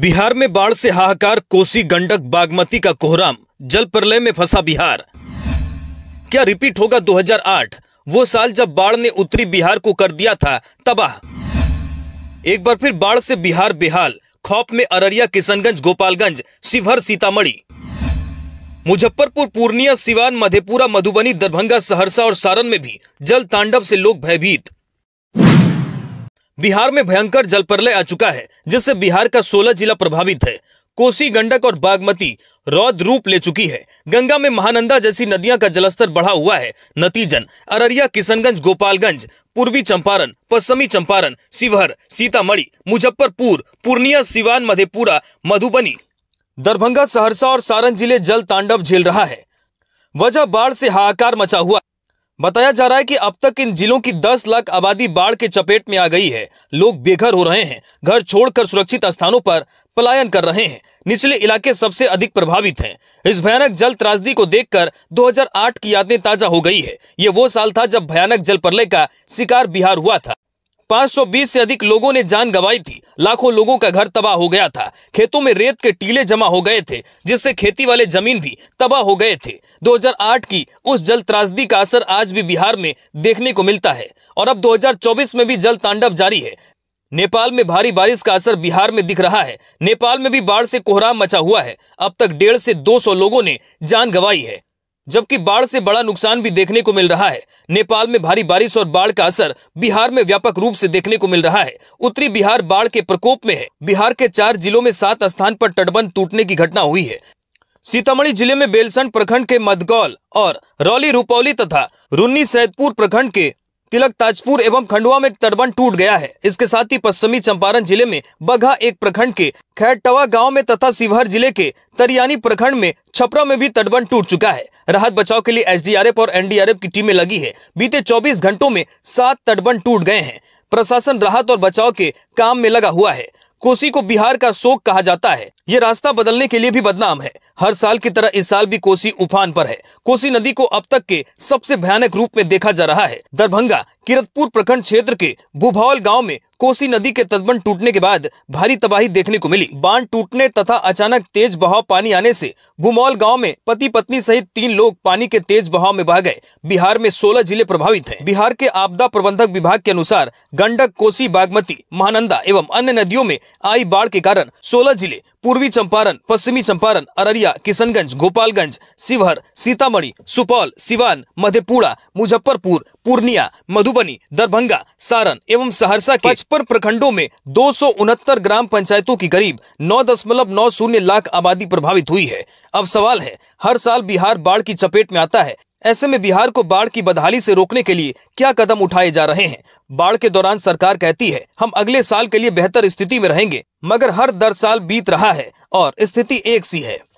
बिहार में बाढ़ से हाहाकार कोसी गंडक बागमती का कोहराम जल प्रलय में फंसा बिहार क्या रिपीट होगा 2008 वो साल जब बाढ़ ने उत्तरी बिहार को कर दिया था तबाह एक बार फिर बाढ़ से बिहार बेहाल खौफ में अररिया किशनगंज गोपालगंज शिवहर सीतामढ़ी मुजफ्फरपुर पूर्णिया सिवान मधेपुरा मधुबनी दरभंगा सहरसा और सारण में भी जल तांडव से लोग भयभीत बिहार में भयंकर जल प्रलय आ चुका है जिससे बिहार का 16 जिला प्रभावित है कोसी गंडक और बागमती रौद रूप ले चुकी है गंगा में महानंदा जैसी नदियां का जलस्तर बढ़ा हुआ है नतीजन अररिया किशनगंज गोपालगंज पूर्वी चंपारण पश्चिमी चंपारण शिवहर सीतामढ़ी मुजफ्फरपुर पूर्णिया सिवान मधेपुरा मधुबनी दरभंगा सहरसा और सारण जिले जल तांडव झेल रहा है वजह बाढ़ से हाहाकार मचा हुआ बताया जा रहा है कि अब तक इन जिलों की 10 लाख आबादी बाढ़ के चपेट में आ गई है लोग बेघर हो रहे हैं घर छोड़कर सुरक्षित स्थानों पर पलायन कर रहे हैं निचले इलाके सबसे अधिक प्रभावित हैं इस भयानक जल त्रासदी को देखकर 2008 की यादें ताजा हो गई है ये वो साल था जब भयानक जल प्रलय का शिकार बिहार हुआ था 520 से अधिक लोगों ने जान गंवाई थी लाखों लोगों का घर तबाह हो गया था खेतों में रेत के टीले जमा हो गए थे जिससे खेती वाले जमीन भी तबाह हो गए थे 2008 की उस जल त्रासदी का असर आज भी बिहार में देखने को मिलता है और अब 2024 में भी जल तांडव जारी है नेपाल में भारी बारिश का असर बिहार में दिख रहा है नेपाल में भी बाढ़ से कोहराम मचा हुआ है अब तक डेढ़ से दो लोगों ने जान गंवाई है जबकि बाढ़ से बड़ा नुकसान भी देखने को मिल रहा है नेपाल में भारी बारिश और बाढ़ का असर बिहार में व्यापक रूप से देखने को मिल रहा है उत्तरी बिहार बाढ़ के प्रकोप में है बिहार के चार जिलों में सात स्थान पर तटबंध टूटने की घटना हुई है सीतामढ़ी जिले में बेलसंड प्रखंड के मदगौल और रौली रूपौली तथा रुन्नी सैदपुर प्रखंड के तिलक ताजपुर एवं खंडवा में तटबंध टूट गया है इसके साथ ही पश्चिमी चंपारण जिले में बघा एक प्रखंड के खैरटवा गांव में तथा शिवहर जिले के तरियानी प्रखंड में छपरा में भी तटबंध टूट चुका है राहत बचाव के लिए एसडीआरएफ और एनडीआरएफ की टीमें लगी है बीते 24 घंटों में सात तटबंध टूट गए हैं प्रशासन राहत और बचाव के काम में लगा हुआ है कोसी को बिहार का शोक कहा जाता है ये रास्ता बदलने के लिए भी बदनाम है हर साल की तरह इस साल भी कोसी उफान पर है कोसी नदी को अब तक के सबसे भयानक रूप में देखा जा रहा है दरभंगा किरतपुर प्रखंड क्षेत्र के भूभौल गांव में कोसी नदी के तटबंध टूटने के बाद भारी तबाही देखने को मिली बांध टूटने तथा अचानक तेज बहाव पानी आने से भूमौल गांव में पति पत्नी सहित तीन लोग पानी के तेज बहाव में बह गए बिहार में 16 जिले प्रभावित हैं बिहार के आपदा प्रबंधक विभाग के अनुसार गंडक कोसी बागमती महानंदा एवं अन्य नदियों में आई बाढ़ के कारण सोलह जिले पूर्वी चंपारण पश्चिमी चंपारण अररिया किशनगंज गोपालगंज शिवहर सीतामढ़ी सुपौल सिवान मधेपुरा मुजफ्फरपुर पूर्णिया मधुबनी दरभंगा सारण एवं सहरसा के पचपन प्रखंडों में दो ग्राम पंचायतों की करीब नौ दशमलव नौ शून्य लाख आबादी प्रभावित हुई है अब सवाल है हर साल बिहार बाढ़ की चपेट में आता है ऐसे में बिहार को बाढ़ की बदहाली से रोकने के लिए क्या कदम उठाए जा रहे हैं बाढ़ के दौरान सरकार कहती है हम अगले साल के लिए बेहतर स्थिति में रहेंगे मगर हर दर साल बीत रहा है और स्थिति एक सी है